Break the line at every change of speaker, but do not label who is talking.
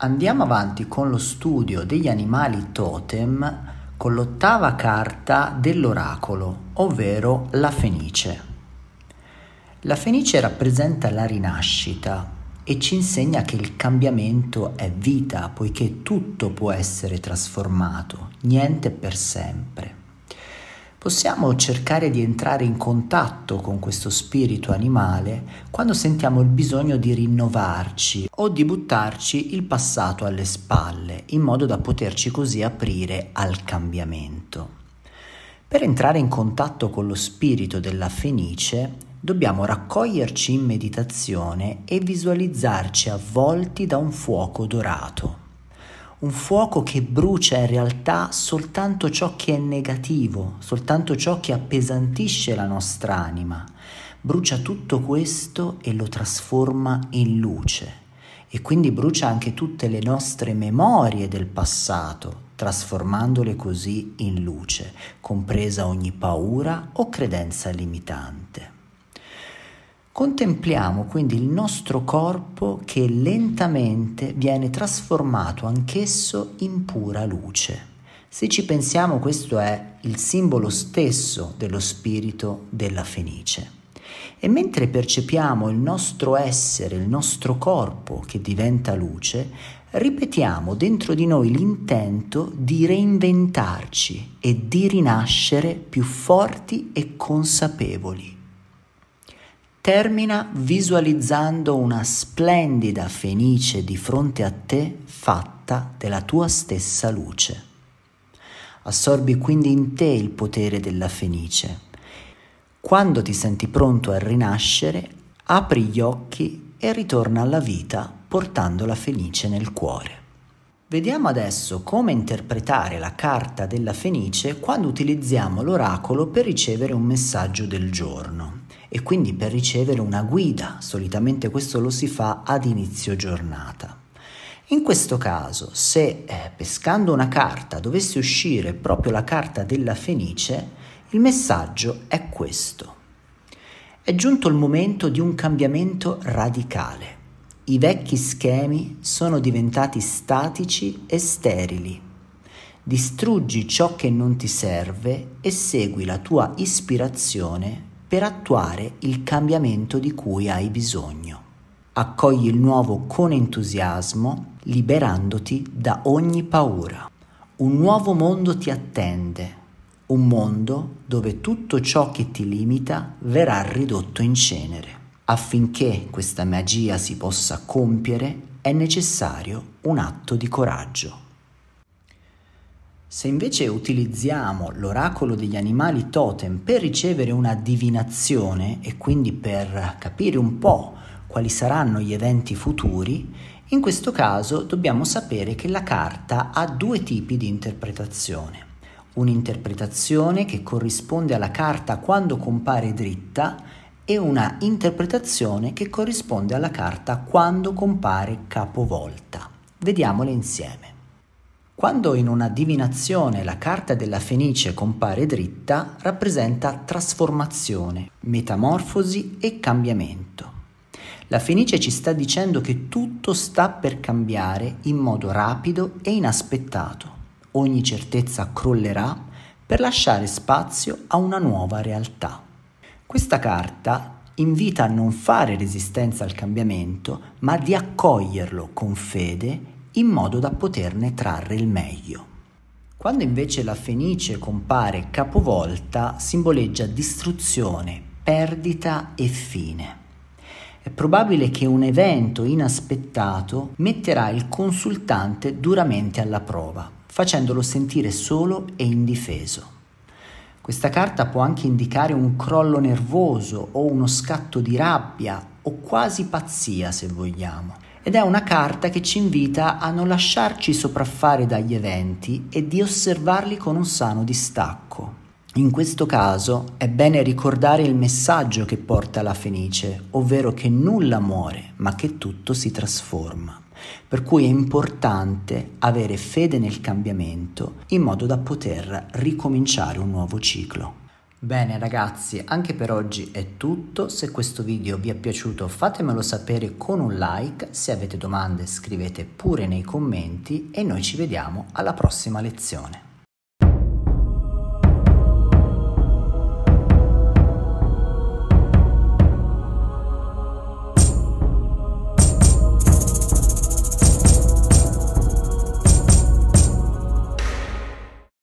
Andiamo avanti con lo studio degli animali totem con l'ottava carta dell'oracolo, ovvero la Fenice. La Fenice rappresenta la rinascita e ci insegna che il cambiamento è vita, poiché tutto può essere trasformato, niente per sempre. Possiamo cercare di entrare in contatto con questo spirito animale quando sentiamo il bisogno di rinnovarci o di buttarci il passato alle spalle, in modo da poterci così aprire al cambiamento. Per entrare in contatto con lo spirito della Fenice dobbiamo raccoglierci in meditazione e visualizzarci avvolti da un fuoco dorato un fuoco che brucia in realtà soltanto ciò che è negativo, soltanto ciò che appesantisce la nostra anima. Brucia tutto questo e lo trasforma in luce e quindi brucia anche tutte le nostre memorie del passato, trasformandole così in luce, compresa ogni paura o credenza limitante. Contempliamo quindi il nostro corpo che lentamente viene trasformato anch'esso in pura luce. Se ci pensiamo questo è il simbolo stesso dello spirito della Fenice. E mentre percepiamo il nostro essere, il nostro corpo che diventa luce, ripetiamo dentro di noi l'intento di reinventarci e di rinascere più forti e consapevoli termina visualizzando una splendida fenice di fronte a te fatta della tua stessa luce. Assorbi quindi in te il potere della fenice. Quando ti senti pronto a rinascere, apri gli occhi e ritorna alla vita portando la fenice nel cuore. Vediamo adesso come interpretare la carta della Fenice quando utilizziamo l'oracolo per ricevere un messaggio del giorno e quindi per ricevere una guida, solitamente questo lo si fa ad inizio giornata. In questo caso, se eh, pescando una carta dovesse uscire proprio la carta della Fenice, il messaggio è questo. È giunto il momento di un cambiamento radicale. I vecchi schemi sono diventati statici e sterili. Distruggi ciò che non ti serve e segui la tua ispirazione per attuare il cambiamento di cui hai bisogno. Accogli il nuovo con entusiasmo, liberandoti da ogni paura. Un nuovo mondo ti attende, un mondo dove tutto ciò che ti limita verrà ridotto in cenere. Affinché questa magia si possa compiere è necessario un atto di coraggio. Se invece utilizziamo l'oracolo degli animali totem per ricevere una divinazione e quindi per capire un po' quali saranno gli eventi futuri, in questo caso dobbiamo sapere che la carta ha due tipi di interpretazione. Un'interpretazione che corrisponde alla carta quando compare dritta e una interpretazione che corrisponde alla carta quando compare capovolta. Vediamole insieme. Quando in una divinazione la carta della Fenice compare dritta, rappresenta trasformazione, metamorfosi e cambiamento. La Fenice ci sta dicendo che tutto sta per cambiare in modo rapido e inaspettato. Ogni certezza crollerà per lasciare spazio a una nuova realtà. Questa carta invita a non fare resistenza al cambiamento, ma di accoglierlo con fede in modo da poterne trarre il meglio. Quando invece la fenice compare capovolta, simboleggia distruzione, perdita e fine. È probabile che un evento inaspettato metterà il consultante duramente alla prova, facendolo sentire solo e indifeso. Questa carta può anche indicare un crollo nervoso o uno scatto di rabbia o quasi pazzia se vogliamo ed è una carta che ci invita a non lasciarci sopraffare dagli eventi e di osservarli con un sano distacco. In questo caso è bene ricordare il messaggio che porta la Fenice, ovvero che nulla muore, ma che tutto si trasforma. Per cui è importante avere fede nel cambiamento in modo da poter ricominciare un nuovo ciclo. Bene ragazzi, anche per oggi è tutto, se questo video vi è piaciuto fatemelo sapere con un like, se avete domande scrivete pure nei commenti e noi ci vediamo alla prossima lezione.